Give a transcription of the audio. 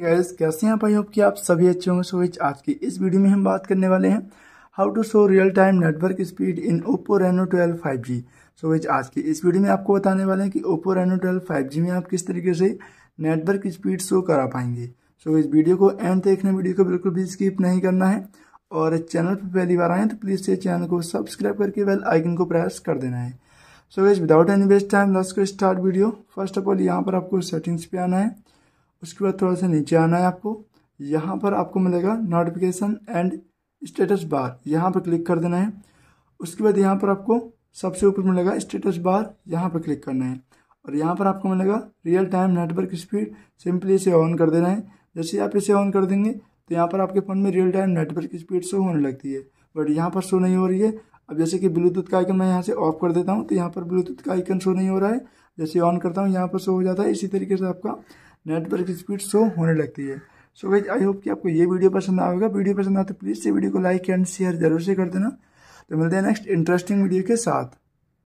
guys कैसे हैं भाई होप कि आप सभी अच्छे होंगे सो आज की इस वीडियो में हम बात करने वाले हैं how to show real time network speed in Oppo Reno 12 5G so which आज की इस वीडियो में आपको बताने वाले हैं कि ओप्पो रेनो 12 5G में आप किस तरीके से नेटवर्क स्पीड शो करा पाएंगे सो so, इस वीडियो को एंड देखने वीडियो को बिल्कुल भी स्किप नहीं करना है और चैनल पर पहली बार आएँ तो प्लीज़ से चैनल को सब्सक्राइब करके वेल आइकन को प्रेस कर देना है so which without any waste time loss को start video first of all यहाँ पर आपको सेटिंग्स पे आना है उसके बाद थोड़ा सा नीचे आना है आपको यहाँ पर आपको मिलेगा नोटिफिकेशन एंड स्टेटस बार यहाँ पर क्लिक कर देना है उसके बाद यहाँ पर आपको सबसे ऊपर मिलेगा स्टेटस बार यहाँ पर क्लिक करना है और यहाँ पर आपको मिलेगा real time network speed simply इसे ऑन कर देना है जैसे आप इसे ऑन कर देंगे तो यहाँ पर आपके फ़ोन में real time network speed show होने लगती है बट यहाँ पर शो नहीं हो रही है अब जैसे कि ब्लूटूथ का आइकन मैं यहाँ से ऑफ कर देता हूँ तो यहाँ पर ब्लूटूथ का आइकन शो नहीं हो रहा है जैसे ऑन करता हूँ यहाँ पर शो हो जाता है इसी तरीके से आपका नेटवर्क स्पीड शो होने लगती है सो वेज आई होप कि आपको ये वीडियो पसंद आएगा वीडियो पसंद आए तो प्लीज़ से वीडियो को लाइक एंड शेयर जरूर से कर देना तो मिलते हैं नेक्स्ट इंटरेस्टिंग वीडियो के साथ